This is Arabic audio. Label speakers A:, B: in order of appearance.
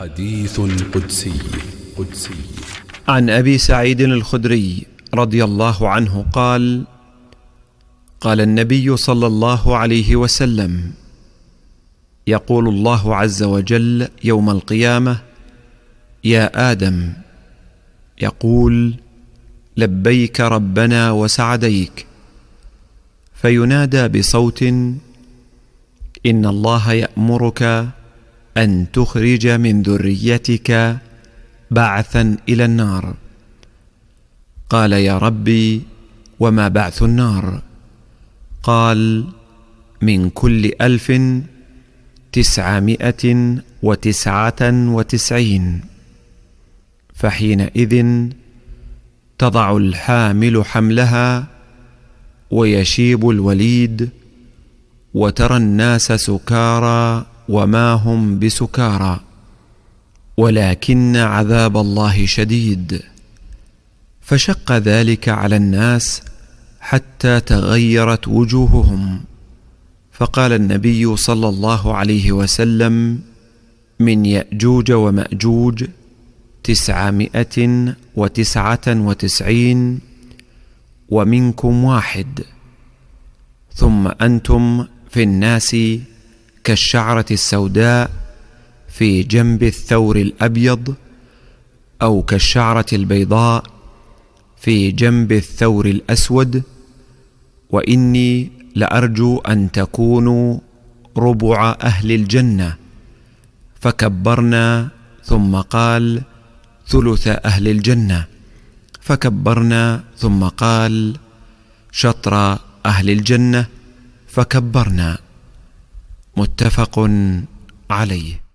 A: حديث قدسي قدسي عن ابي سعيد الخدري رضي الله عنه قال قال النبي صلى الله عليه وسلم يقول الله عز وجل يوم القيامه يا ادم يقول لبيك ربنا وسعديك فينادى بصوت ان الله يامرك ان تخرج من ذريتك بعثا الى النار قال يا ربي وما بعث النار قال من كل الف تسعمائه وتسعه وتسعين فحينئذ تضع الحامل حملها ويشيب الوليد وترى الناس سكارى وما هم بسكارى ولكن عذاب الله شديد فشق ذلك على الناس حتى تغيرت وجوههم فقال النبي صلى الله عليه وسلم من ياجوج وماجوج تسعمائه وتسعه وتسعين ومنكم واحد ثم انتم في الناس كالشعره السوداء في جنب الثور الابيض او كالشعره البيضاء في جنب الثور الاسود واني لارجو ان تكونوا ربع اهل الجنه فكبرنا ثم قال ثلث اهل الجنه فكبرنا ثم قال شطر اهل الجنه فكبرنا متفق عليه